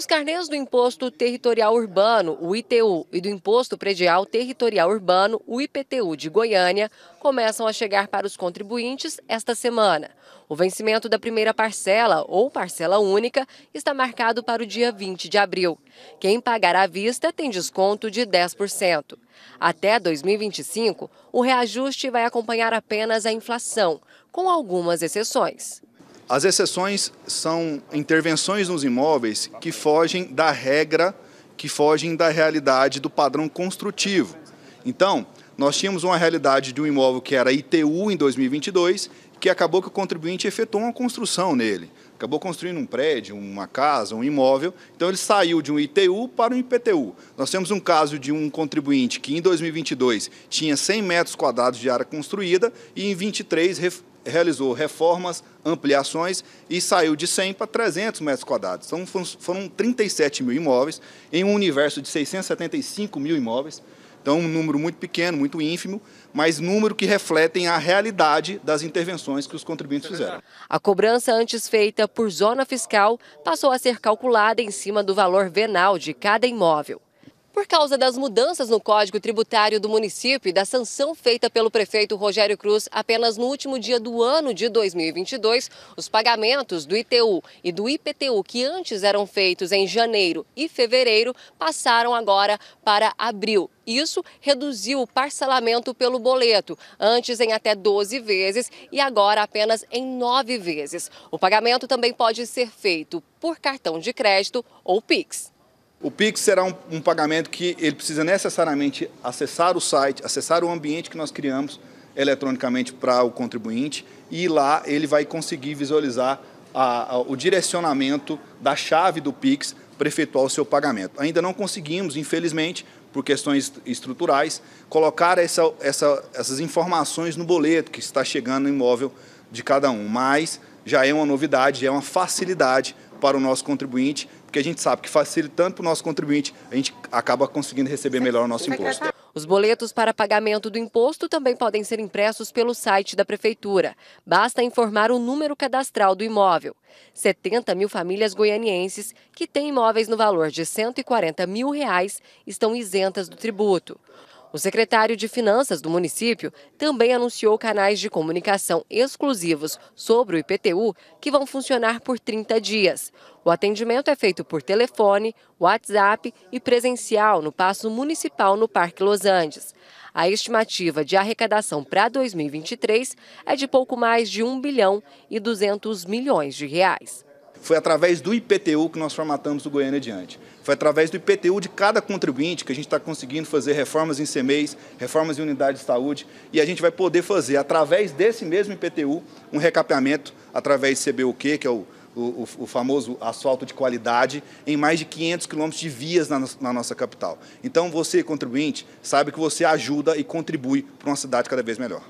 Os carnês do Imposto Territorial Urbano, o ITU, e do Imposto Predial Territorial Urbano, o IPTU de Goiânia, começam a chegar para os contribuintes esta semana. O vencimento da primeira parcela, ou parcela única, está marcado para o dia 20 de abril. Quem pagar à vista tem desconto de 10%. Até 2025, o reajuste vai acompanhar apenas a inflação, com algumas exceções. As exceções são intervenções nos imóveis que fogem da regra, que fogem da realidade do padrão construtivo. Então, nós tínhamos uma realidade de um imóvel que era ITU em 2022, que acabou que o contribuinte efetuou uma construção nele. Acabou construindo um prédio, uma casa, um imóvel. Então, ele saiu de um ITU para um IPTU. Nós temos um caso de um contribuinte que, em 2022, tinha 100 metros quadrados de área construída e, em 23, realizou reformas, ampliações e saiu de 100 para 300 metros quadrados. Então foram 37 mil imóveis em um universo de 675 mil imóveis. Então um número muito pequeno, muito ínfimo, mas número que refletem a realidade das intervenções que os contribuintes é fizeram. A cobrança antes feita por zona fiscal passou a ser calculada em cima do valor venal de cada imóvel. Por causa das mudanças no Código Tributário do município e da sanção feita pelo prefeito Rogério Cruz apenas no último dia do ano de 2022, os pagamentos do ITU e do IPTU que antes eram feitos em janeiro e fevereiro passaram agora para abril. Isso reduziu o parcelamento pelo boleto, antes em até 12 vezes e agora apenas em 9 vezes. O pagamento também pode ser feito por cartão de crédito ou Pix. O Pix será um, um, pagamento que ele precisa necessariamente acessar o site, acessar o ambiente que nós criamos eletronicamente para o contribuinte e lá ele vai conseguir visualizar a, a, o direcionamento da chave do Pix para efetuar o seu pagamento. Ainda não conseguimos, infelizmente, por questões estruturais, colocar essa, essa, essas informações no boleto que está chegando no imóvel de cada um, mas já é uma novidade, já é uma facilidade para o nosso contribuinte, porque a gente sabe que facilitando para o nosso contribuinte, a gente acaba conseguindo receber melhor o nosso imposto. Os boletos para pagamento do imposto também podem ser impressos pelo site da Prefeitura. Basta informar o número cadastral do imóvel. 70 mil famílias goianienses que têm imóveis no valor de R$ 140 mil reais estão isentas do tributo. O secretário de Finanças do município também anunciou canais de comunicação exclusivos sobre o IPTU que vão funcionar por 30 dias. O atendimento é feito por telefone, WhatsApp e presencial no Passo Municipal no Parque Los Andes. A estimativa de arrecadação para 2023 é de pouco mais de 1 bilhão e 200 milhões de reais. Foi através do IPTU que nós formatamos o Goiânia adiante. Foi através do IPTU de cada contribuinte que a gente está conseguindo fazer reformas em CMEs, reformas em unidades de saúde, e a gente vai poder fazer, através desse mesmo IPTU, um recapeamento através de CBUQ, que é o, o, o, famoso asfalto de qualidade, em mais de 500 quilômetros de vias na, na nossa capital. Então, você, contribuinte, sabe que você ajuda e contribui para uma cidade cada vez melhor.